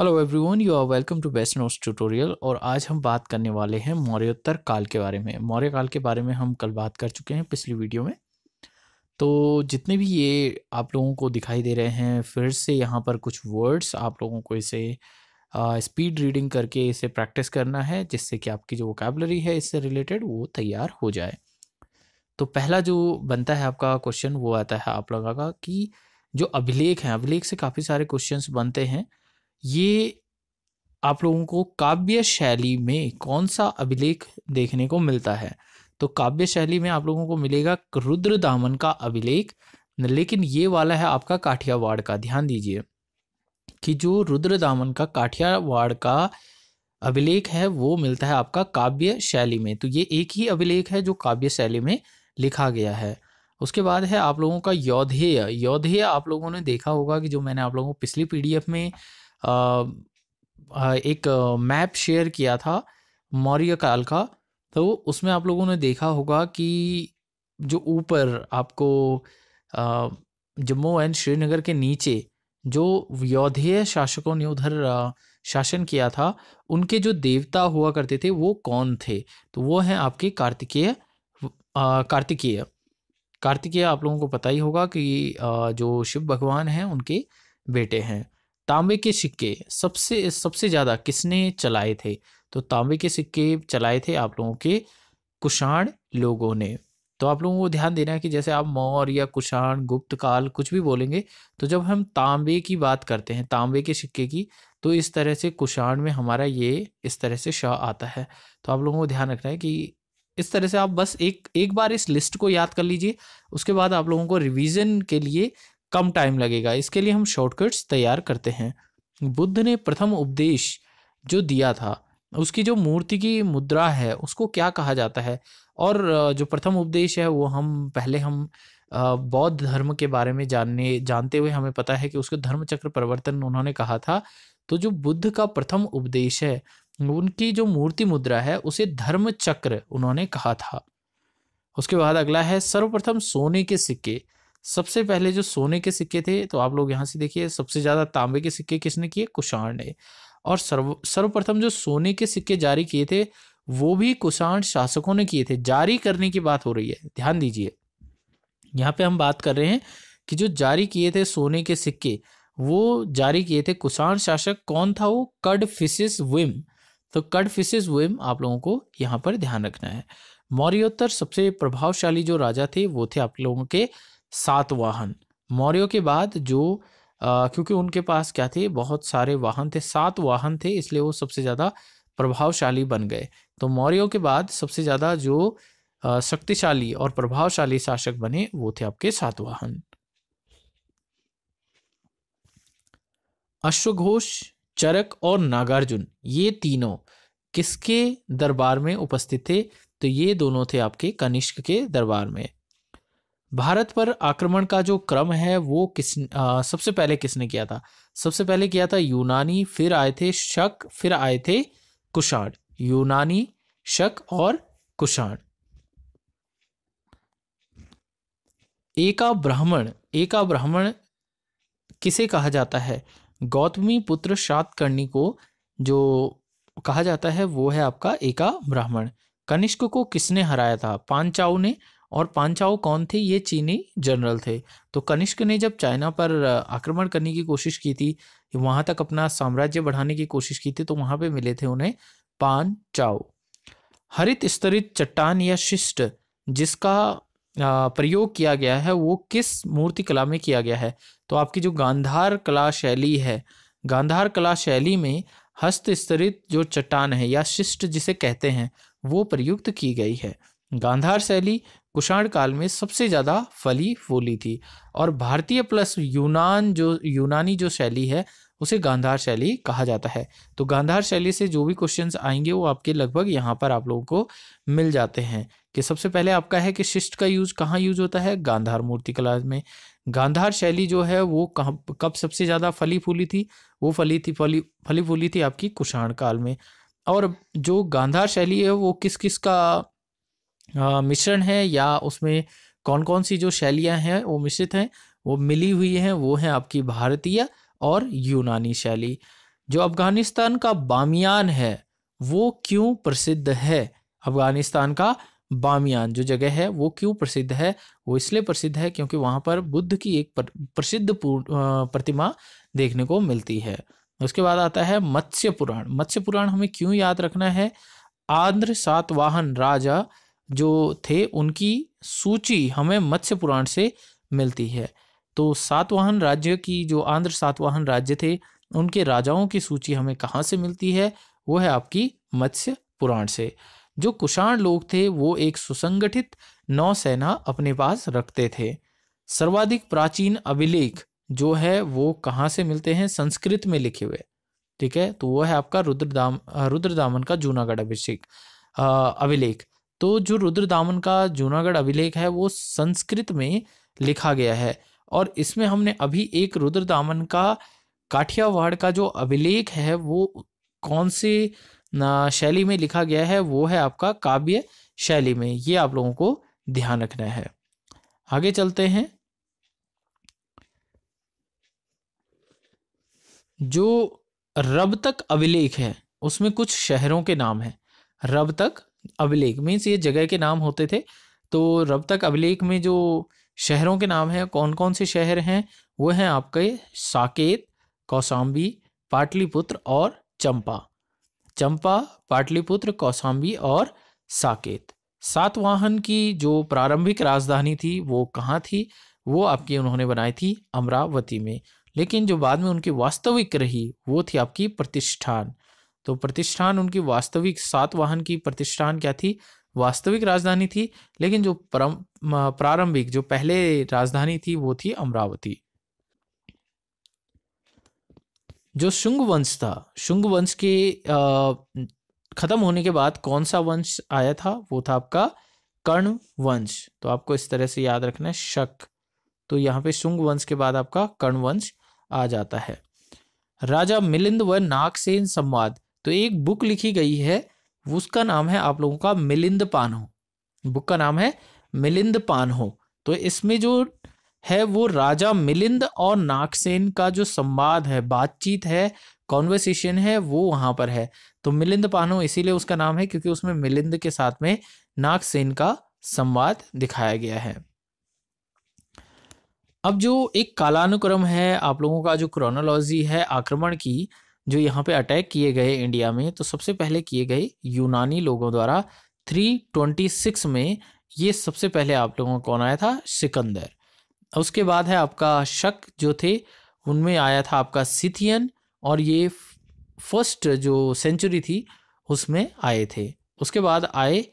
hello everyone you are welcome to best notes tutorial और आज हम बात करने वाले हैं मौर्योत्तर काल के बारे में मौर्य काल के बारे में हम कल बात कर चुके हैं पिछली वीडियो में तो जितने भी ये आप लोगों को दिखाई दे रहे हैं फिर से यहाँ पर कुछ वर्ड्स आप लोगों को इसे स्पीड रीडिंग करके इसे प्रैक्टिस करना है जिससे कि आपकी जो वोकेबलरी है इससे रिलेटेड वो तैयार हो जाए तो पहला जो बनता है आपका क्वेश्चन वो आता है आप लोगों का कि जो अभिलेख हैं अभिलेख से काफ़ी सारे क्वेश्चंस बनते हैं ये आप लोगों को काव्य शैली में कौन सा अभिलेख देखने को मिलता है तो काव्य शैली में आप लोगों को मिलेगा रुद्र दामन का अभिलेख लेकिन ये वाला है आपका काठियावाड़ का ध्यान दीजिए कि जो रुद्र दामन का काठियावाड़ का अभिलेख है वो मिलता है आपका काव्य शैली में तो ये एक ही अभिलेख है जो काव्य शैली में लिखा गया है उसके बाद है आप लोगों का यौधेय यौधेय आप लोगों ने देखा होगा कि जो मैंने आप लोगों को पिछली पीडीएफ में एक मैप शेयर किया था मौर्य काल का तो उसमें आप लोगों ने देखा होगा कि जो ऊपर आपको जम्मू एंड श्रीनगर के नीचे जो योधेय शासकों ने उधर शासन किया था उनके जो देवता हुआ करते थे वो कौन थे तो वो हैं आपके कार्तिकेय कार्तिकेय कार्तिकेय आप लोगों को पता ही होगा कि जो शिव भगवान हैं उनके बेटे हैं तांबे के सिक्के सबसे सबसे ज़्यादा किसने चलाए थे तो तांबे के सिक्के चलाए थे आप लोगों के कुषाण लोगों ने तो आप लोगों को ध्यान देना है कि जैसे आप मौर्य कुषाण गुप्त काल कुछ भी बोलेंगे तो जब हम तांबे की बात करते हैं तांबे के सिक्के की तो इस तरह से कुषाण में हमारा ये इस तरह से शाह आता है तो आप लोगों को ध्यान रखना है कि इस तरह से आप बस एक एक बार इस लिस्ट को याद कर लीजिए उसके बाद आप लोगों को रिवीजन के लिए कम टाइम लगेगा इसके लिए हम शॉर्टकट्स तैयार करते हैं बुद्ध ने प्रथम उपदेश जो दिया था उसकी जो मूर्ति की मुद्रा है उसको क्या कहा जाता है और जो प्रथम उपदेश है वो हम पहले हम बौद्ध धर्म के बारे में जानने जानते हुए हमें पता है कि उसके धर्म चक्र परिवर्तन उन्होंने कहा था तो जो बुद्ध का प्रथम उपदेश है उनकी जो मूर्ति मुद्रा है उसे धर्म चक्र उन्होंने कहा था उसके बाद अगला है सर्वप्रथम सोने के सिक्के सबसे पहले जो सोने के सिक्के थे तो आप लोग यहाँ से देखिए सबसे ज़्यादा तांबे के सिक्के किसने किए कुषाण ने और सर्व सर्वप्रथम जो सोने के सिक्के जारी किए थे वो भी कुषाण शासकों ने किए थे जारी करने की बात हो रही है ध्यान दीजिए यहाँ पे हम बात कर रहे हैं कि जो जारी किए थे सोने के सिक्के वो जारी किए थे कुषाण शासक कौन था वो कड फिसिस विम तो कड फिसिस विम आप लोगों को यहाँ पर ध्यान रखना है मौर्योत्तर सबसे प्रभावशाली जो राजा थे वो थे आप लोगों के सातवाहन मौर्यों के बाद जो क्योंकि उनके पास क्या थे बहुत सारे वाहन थे सात वाहन थे इसलिए वो सबसे ज़्यादा प्रभावशाली बन गए तो मौर्यों के बाद सबसे ज़्यादा जो शक्तिशाली और प्रभावशाली शासक बने वो थे आपके सातवाहन अश्वघोष चरक और नागार्जुन ये तीनों किसके दरबार में उपस्थित थे तो ये दोनों थे आपके कनिष्क के दरबार में भारत पर आक्रमण का जो क्रम है वो किस आ, सबसे पहले किसने किया था सबसे पहले किया था यूनानी फिर आए थे शक फिर आए थे कुषाण यूनानी शक और कुषाण एका ब्राह्मण एका ब्राह्मण किसे कहा जाता है गौतमी पुत्र शातकर्णी को जो कहा जाता है वो है आपका एका ब्राह्मण कनिष्क को किसने हराया था पांचाऊ ने और पांचाओ कौन थे ये चीनी जनरल थे तो कनिष्क ने जब चाइना पर आक्रमण करने की कोशिश की थी वहां तक अपना साम्राज्य बढ़ाने की कोशिश की थी तो वहां पे मिले थे उन्हें पान चाओ हरित स्तरित चट्टान या शिष्ट जिसका प्रयोग किया गया है वो किस मूर्ति कला में किया गया है तो आपकी जो गांधार कला शैली है गांधार कला शैली में हस्त स्तरित जो चट्टान है या शिष्ट जिसे कहते हैं वो प्रयुक्त की गई है गांधार शैली कुषाण काल में सबसे ज़्यादा फली फूली थी और भारतीय प्लस यूनान जो यूनानी जो शैली है उसे गांधार शैली कहा जाता है तो गांधार शैली से जो भी क्वेश्चंस आएंगे वो आपके लगभग यहाँ पर आप लोगों को मिल जाते हैं कि सबसे पहले आपका है कि शिष्ट का यूज कहाँ यूज होता है गांधार मूर्तिकला में गांधार शैली जो है वो कहाँ कब सबसे ज़्यादा फली फूली थी वो फली थी फली फली फूली थी आपकी कुषाण काल में और जो गांधार शैली है वो किस किस का मिश्रण है या उसमें कौन कौन सी जो शैलियाँ हैं वो मिश्रित हैं वो मिली हुई हैं वो हैं आपकी भारतीय और यूनानी शैली जो अफ़गानिस्तान का बामियान है वो क्यों प्रसिद्ध है अफ़गानिस्तान का बामियान जो जगह है वो क्यों प्रसिद्ध है वो इसलिए प्रसिद्ध है क्योंकि वहाँ पर बुद्ध की एक प्रसिद्ध प्रतिमा देखने को मिलती है उसके बाद आता है मत्स्य पुराण मत्स्य पुराण हमें क्यों याद रखना है आंध्र सातवाहन राजा जो थे उनकी सूची हमें मत्स्य पुराण से मिलती है तो सातवाहन राज्य की जो आंध्र सातवाहन राज्य थे उनके राजाओं की सूची हमें कहाँ से मिलती है वो है आपकी मत्स्य पुराण से जो कुषाण लोग थे वो एक सुसंगठित नौसेना अपने पास रखते थे सर्वाधिक प्राचीन अभिलेख जो है वो कहाँ से मिलते हैं संस्कृत में लिखे हुए ठीक है तो वो है आपका रुद्रदाम रुद्रदामन का जूनागढ़ अभिषेक अभिलेख तो जो रुद्र दामन का जूनागढ़ अभिलेख है वो संस्कृत में लिखा गया है और इसमें हमने अभी एक रुद्र दामन का काठियावाड़ का जो अभिलेख है वो कौन से शैली में लिखा गया है वो है आपका काव्य शैली में ये आप लोगों को ध्यान रखना है आगे चलते हैं जो रब तक अभिलेख है उसमें कुछ शहरों के नाम है रब तक अभिलेख मीन्स ये जगह के नाम होते थे तो रब तक अभिलेख में जो शहरों के नाम हैं कौन कौन से शहर हैं वो हैं आपके साकेत कौसाम्बी पाटलिपुत्र और चंपा चंपा पाटलिपुत्र कौसाम्बी और साकेत सातवाहन की जो प्रारंभिक राजधानी थी वो कहाँ थी वो आपकी उन्होंने बनाई थी अमरावती में लेकिन जो बाद में उनकी वास्तविक रही वो थी आपकी प्रतिष्ठान तो प्रतिष्ठान उनकी वास्तविक सात वाहन की प्रतिष्ठान क्या थी वास्तविक राजधानी थी लेकिन जो प्रारंभिक जो पहले राजधानी थी वो थी अमरावती जो शुंग वंश था शुंग वंश के ख़त्म होने के बाद कौन सा वंश आया था वो था आपका कर्ण वंश तो आपको इस तरह से याद रखना है शक तो यहाँ पे शुंग वंश के बाद आपका कर्ण वंश आ जाता है राजा मिलिंद व नागसेन संवाद तो एक बुक लिखी गई है उसका नाम है आप लोगों का मिलिंद पानहो बुक का नाम है मिलिंद पानहो तो इसमें जो है वो राजा मिलिंद और नागसेन का जो संवाद है बातचीत है कॉन्वर्सेशन है वो वहां पर है तो मिलिंद पानो इसीलिए उसका नाम है क्योंकि उसमें मिलिंद के साथ में नागसेन का संवाद दिखाया गया है अब जो एक कालानुक्रम है आप लोगों का जो क्रोनोलॉजी है आक्रमण की जो यहाँ पे अटैक किए गए इंडिया में तो सबसे पहले किए गए यूनानी लोगों द्वारा 326 में ये सबसे पहले आप लोगों को कौन आया था सिकंदर उसके बाद है आपका शक जो थे उनमें आया था आपका सिथियन और ये फर्स्ट जो सेंचुरी थी उसमें आए थे उसके बाद आए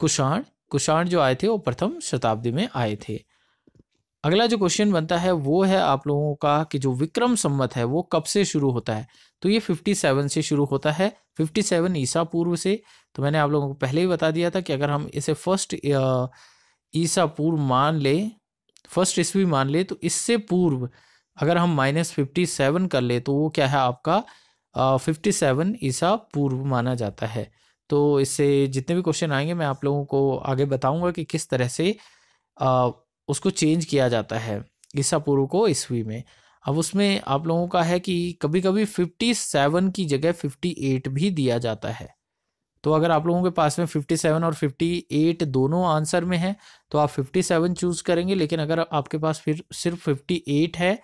कुषाण कुषाण जो आए थे वो प्रथम शताब्दी में आए थे अगला जो क्वेश्चन बनता है वो है आप लोगों का कि जो विक्रम संवत है वो कब से शुरू होता है तो ये 57 से शुरू होता है 57 ईसा पूर्व से तो मैंने आप लोगों को पहले ही बता दिया था कि अगर हम इसे फर्स्ट ईसा पूर्व मान ले फर्स्ट ईस्वी मान ले तो इससे पूर्व अगर हम माइनस फिफ्टी सेवन कर ले तो वो क्या है आपका फिफ्टी सेवन ईसा पूर्व माना जाता है तो इससे जितने भी क्वेश्चन आएंगे मैं आप लोगों को आगे बताऊंगा कि किस तरह से आ, उसको चेंज किया जाता है ईसा पूर्व को ईस्वी में अब उसमें आप लोगों का है कि कभी कभी फिफ्टी सेवन की जगह फिफ्टी एट भी दिया जाता है तो अगर आप लोगों के पास में फिफ्टी सेवन और फिफ्टी एट दोनों आंसर में है तो आप फिफ्टी सेवन चूज़ करेंगे लेकिन अगर आपके पास फिर सिर्फ फिफ्टी एट है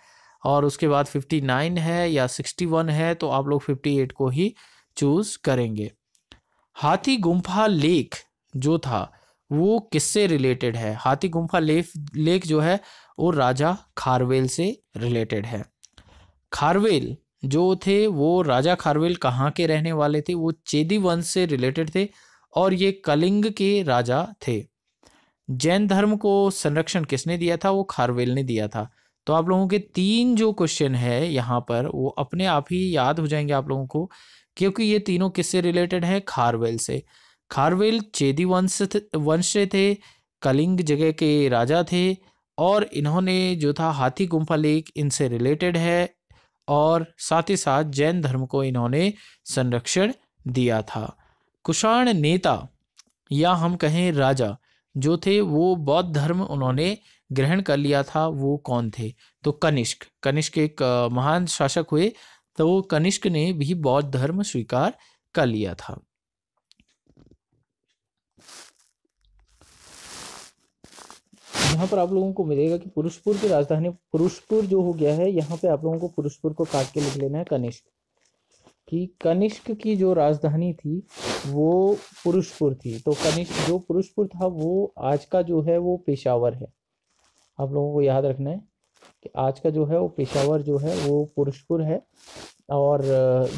और उसके बाद फिफ्टी नाइन है या सिक्सटी वन है तो आप लोग फिफ्टी एट को ही चूज़ करेंगे हाथी गुम्फा लेक जो था वो किससे रिलेटेड है हाथी गुम्फा लेख लेख जो है वो राजा खारवेल से रिलेटेड है खारवेल जो थे वो राजा खारवेल कहाँ के रहने वाले थे वो चेदी वंश से रिलेटेड थे और ये कलिंग के राजा थे जैन धर्म को संरक्षण किसने दिया था वो खारवेल ने दिया था तो आप लोगों के तीन जो क्वेश्चन है यहाँ पर वो अपने आप ही याद हो जाएंगे आप लोगों को क्योंकि ये तीनों किससे रिलेटेड है खारवेल से खारवेल चेदी वंश वंश से थे कलिंग जगह के राजा थे और इन्होंने जो था हाथी गुम्फा लेक इनसे रिलेटेड है और साथ ही साथ जैन धर्म को इन्होंने संरक्षण दिया था कुषाण नेता या हम कहें राजा जो थे वो बौद्ध धर्म उन्होंने ग्रहण कर लिया था वो कौन थे तो कनिष्क कनिष्क एक महान शासक हुए तो कनिष्क ने भी बौद्ध धर्म स्वीकार कर लिया था यहाँ पर आप लोगों को मिलेगा कि पुरुषपुर की राजधानी पुरुषपुर जो हो गया है यहाँ पे आप लोगों को पुरुषपुर को काट के लिख लेना है कनिष्क कि कनिष्क की जो राजधानी थी वो पुरुषपुर थी तो कनिष्क जो पुरुषपुर था वो आज का जो है वो पेशावर है आप लोगों को याद रखना है कि आज का जो है वो पेशावर जो है वो पुरुषपुर है और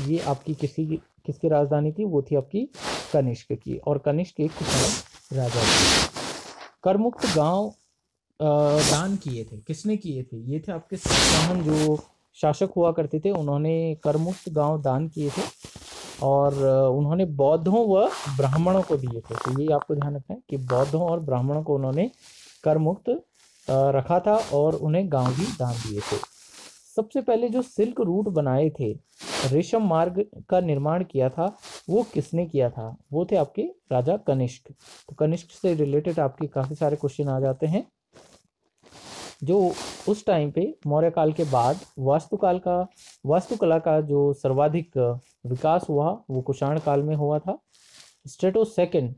ये आपकी किसी किसकी राजधानी थी वो थी आपकी कनिष्क की और कनिष्क एक राजा थी करमुक्त गांव दान किए थे किसने किए थे ये थे आपके शाहन जो शासक हुआ करते थे उन्होंने करमुक्त गांव दान किए थे और उन्होंने बौद्धों व ब्राह्मणों को दिए थे तो ये आपको ध्यान रखना है कि बौद्धों और ब्राह्मणों को उन्होंने करमुक्त रखा था और उन्हें गांव भी दान दिए थे सबसे पहले जो सिल्क रूट बनाए थे रेशम मार्ग का निर्माण किया था वो किसने किया था वो थे आपके राजा कनिष्क तो कनिष्क से रिलेटेड आपके काफ़ी सारे क्वेश्चन आ जाते हैं जो उस टाइम पे मौर्य काल के बाद वास्तुकाल का वास्तुकला का जो सर्वाधिक विकास हुआ वो कुषाण काल में हुआ था स्टेटो सेकेंड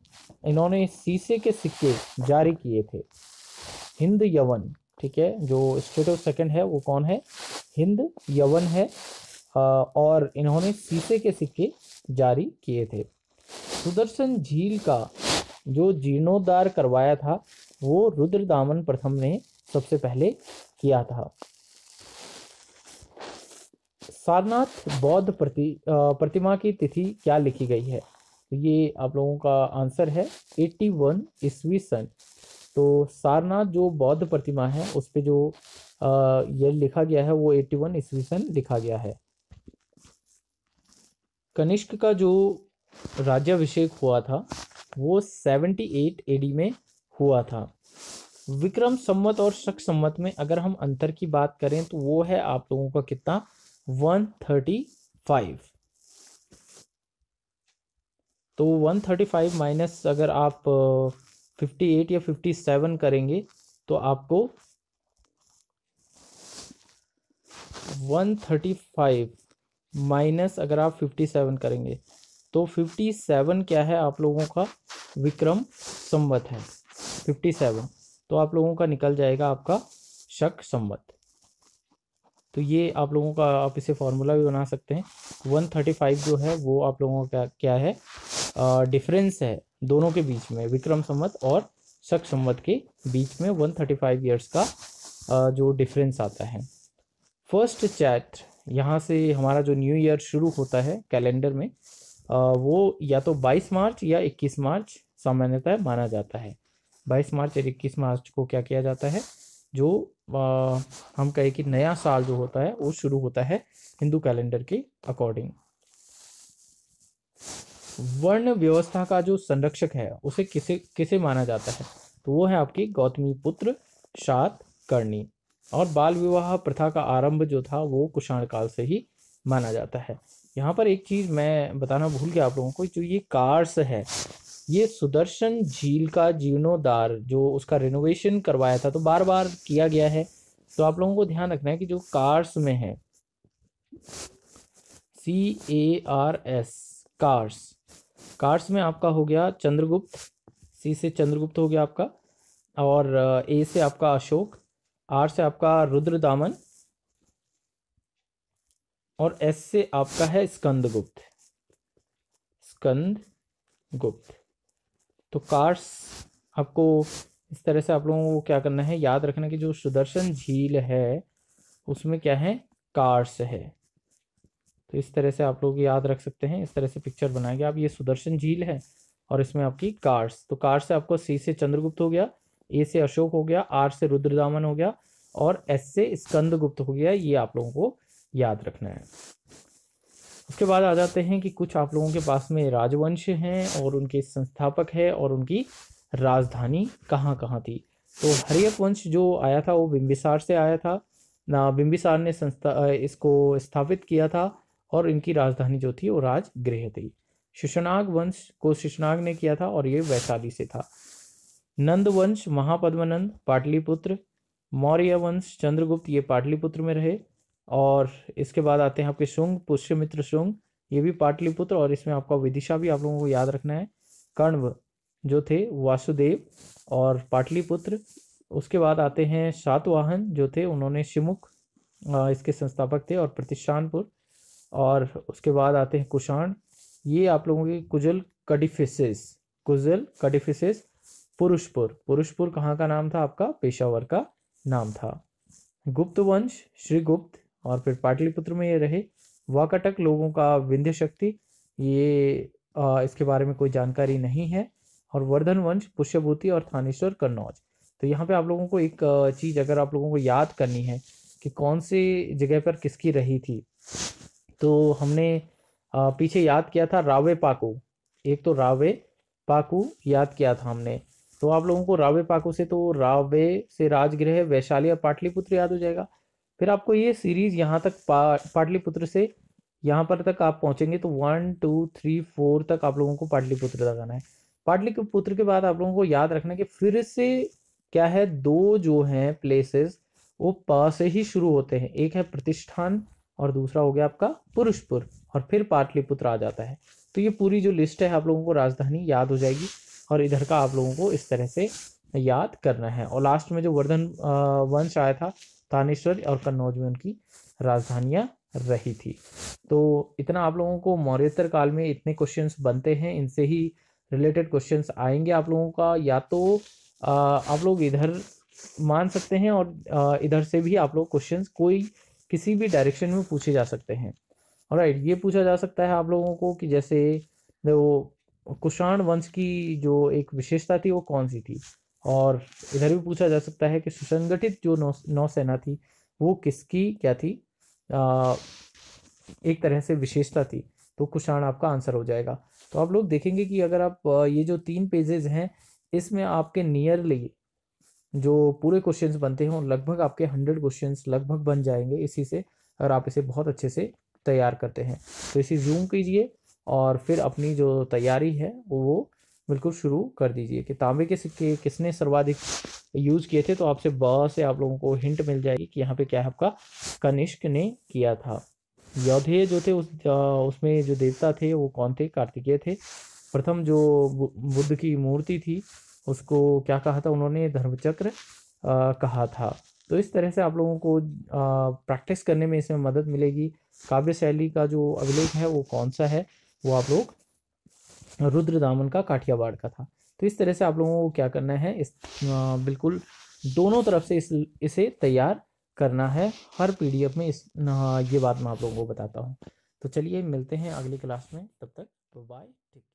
इन्होंने शीशे के सिक्के जारी किए थे हिंद यवन ठीक है जो स्टेटो सेकेंड है वो कौन है हिंद यवन है और इन्होंने शीशे के सिक्के जारी किए थे सुदर्शन झील का जो जीर्णोद्धार करवाया था वो रुद्र दामन प्रथम ने सबसे पहले किया था सारनाथ बौद्ध प्रति प्रतिमा की तिथि क्या लिखी गई है तो ये आप लोगों का आंसर है 81 वन ईस्वी सन तो सारनाथ जो बौद्ध प्रतिमा है उस पर जो यह लिखा गया है वो 81 वन ईस्वी सन लिखा गया है कनिष्क का जो राज्याभिषेक हुआ था वो 78 एडी में हुआ था विक्रम संवत और शक संवत में अगर हम अंतर की बात करें तो वो है आप लोगों का कितना वन थर्टी फाइव तो वन थर्टी फाइव माइनस अगर आप फिफ्टी एट या फिफ्टी सेवन करेंगे तो आपको वन थर्टी फाइव माइनस अगर आप फिफ्टी सेवन करेंगे तो फिफ्टी सेवन क्या है आप लोगों का विक्रम संवत है फिफ्टी सेवन तो आप लोगों का निकल जाएगा आपका शक संवत तो ये आप लोगों का आप इसे फॉर्मूला भी बना सकते हैं वन थर्टी फाइव जो है वो आप लोगों का क्या है डिफरेंस है दोनों के बीच में विक्रम संवत और शक संवत के बीच में वन थर्टी फाइव ईयर्स का आ, जो डिफरेंस आता है फर्स्ट चैत्र यहाँ से हमारा जो न्यू ईयर शुरू होता है कैलेंडर में आ, वो या तो बाईस मार्च या इक्कीस मार्च सामान्यतः माना जाता है बाईस मार्च और इक्कीस मार्च को क्या किया जाता है जो आ, हम कहें कि नया साल जो होता है वो शुरू होता है हिंदू कैलेंडर के अकॉर्डिंग वर्ण व्यवस्था का जो संरक्षक है उसे किसे किसे माना जाता है तो वो है आपकी गौतमी पुत्र शात करणी और बाल विवाह प्रथा का आरंभ जो था वो कुषाण काल से ही माना जाता है यहाँ पर एक चीज़ मैं बताना भूल गया आप लोगों को जो ये कार्स है ये सुदर्शन झील का जीर्णोद्धार जो उसका रिनोवेशन करवाया था तो बार बार किया गया है तो आप लोगों को ध्यान रखना है कि जो कार्स में है C A R S cars cars में आपका हो गया चंद्रगुप्त सी से चंद्रगुप्त हो गया आपका और ए से आपका अशोक आर से आपका रुद्र दामन और एस से आपका है स्कंदगुप्त स्कंद गुप्त तो कार्स आपको इस तरह से आप लोगों को क्या करना है याद रखना कि जो सुदर्शन झील है उसमें क्या है कार्स है तो इस तरह से आप लोग याद रख सकते हैं इस तरह से पिक्चर बनाएंगे आप ये सुदर्शन झील है और इसमें आपकी कार्स तो कार्स से आपको सी से चंद्रगुप्त हो गया ए से अशोक हो गया आर से रुद्रदामन हो गया और एस से स्कंदगुप्त हो गया ये आप लोगों को याद रखना है उसके बाद आ जाते हैं कि कुछ आप लोगों के पास में राजवंश हैं और उनके संस्थापक है और उनकी राजधानी कहाँ कहाँ थी तो हरियक वंश जो आया था वो बिम्बिसार से आया था ना बिम्बिसार ने संस्था इसको स्थापित किया था और इनकी राजधानी जो थी वो राजगृह थी शिशनाग वंश को शिशनाग ने किया था और ये वैशाली से था नंद वंश महापद्मनंद पाटलिपुत्र मौर्य वंश चंद्रगुप्त ये पाटलिपुत्र में रहे और इसके बाद आते हैं आपके शुंग पुष्यमित्र शुंग ये भी पाटलिपुत्र और इसमें आपका विदिशा भी आप लोगों को याद रखना है कण्व जो थे वासुदेव और पाटलिपुत्र उसके बाद आते हैं सातवाहन जो थे उन्होंने शिमुख इसके संस्थापक थे और प्रतिष्ठानपुर और उसके बाद आते हैं कुषाण ये आप लोगों के कुजल कडिफिसिस कुजल कडिफिसिस पुरुषपुर पुरुषपुर कहाँ का नाम था आपका पेशावर का नाम था गुप्त वंश श्रीगुप्त और फिर पाटलिपुत्र में ये रहे वाकटक लोगों का विंध्य शक्ति ये आ, इसके बारे में कोई जानकारी नहीं है और वर्धन वंश पुष्यभूति और थानेश्वर कन्नौज तो यहाँ पे आप लोगों को एक चीज़ अगर आप लोगों को याद करनी है कि कौन सी जगह पर किसकी रही थी तो हमने आ, पीछे याद किया था रावे पाकू एक तो रावे पाकू याद किया था हमने तो आप लोगों को रावे पाकू से तो रावे से राजगृह वैशाली और पाटलिपुत्र याद हो जाएगा फिर आपको ये सीरीज यहाँ तक पा पाटलिपुत्र से यहाँ पर तक आप पहुँचेंगे तो वन टू थ्री फोर तक आप लोगों को पाटलिपुत्र लगाना है पाटलिपुत्र के बाद आप लोगों को याद रखना कि फिर से क्या है दो जो हैं प्लेसेस वो प से ही शुरू होते हैं एक है प्रतिष्ठान और दूसरा हो गया आपका पुरुषपुर और फिर पाटलिपुत्र आ जाता है तो ये पूरी जो लिस्ट है आप लोगों को राजधानी याद हो जाएगी और इधर का आप लोगों को इस तरह से याद करना है और लास्ट में जो वर्धन वंश आया था तानेश्वर और कन्नौज में उनकी राजधानियाँ रही थी तो इतना आप लोगों को मौर्योत्तर काल में इतने क्वेश्चंस बनते हैं इनसे ही रिलेटेड क्वेश्चंस आएंगे आप लोगों का या तो आप लोग इधर मान सकते हैं और इधर से भी आप लोग क्वेश्चंस कोई किसी भी डायरेक्शन में पूछे जा सकते हैं और राइट ये पूछा जा सकता है आप लोगों को कि जैसे वो कुषाण वंश की जो एक विशेषता थी वो कौन सी थी और इधर भी पूछा जा सकता है कि सुसंगठित जो नौ नौसेना थी वो किसकी क्या थी आ, एक तरह से विशेषता थी तो कुशाण आपका आंसर हो जाएगा तो आप लोग देखेंगे कि अगर आप ये जो तीन पेजेज हैं इसमें आपके नियरली जो पूरे क्वेश्चंस बनते हैं लगभग आपके हंड्रेड क्वेश्चंस लगभग बन जाएंगे इसी से अगर आप इसे बहुत अच्छे से तैयार करते हैं तो इसी जूम कीजिए और फिर अपनी जो तैयारी है वो बिल्कुल शुरू कर दीजिए कि तांबे के सिक्के किसने सर्वाधिक यूज़ किए थे तो आपसे बहुत से आप लोगों को हिंट मिल जाएगी कि यहाँ पे क्या है आपका कनिष्क ने किया था योद्धे जो थे उस उसमें जो देवता थे वो कौन थे कार्तिकेय थे प्रथम जो बुद्ध की मूर्ति थी उसको क्या कहा था उन्होंने धर्मचक्र कहा था तो इस तरह से आप लोगों को प्रैक्टिस करने में इसमें मदद मिलेगी काव्य शैली का जो अभिलेख है वो कौन सा है वो आप लोग रुद्र दामन का काठियावाड़ का था तो इस तरह से आप लोगों को क्या करना है इस बिल्कुल दोनों तरफ से इस इसे तैयार करना है हर पीडीएफ में इस ये बात मैं आप लोगों को बताता हूँ तो चलिए मिलते हैं अगली क्लास में तब तक तो बाय टेक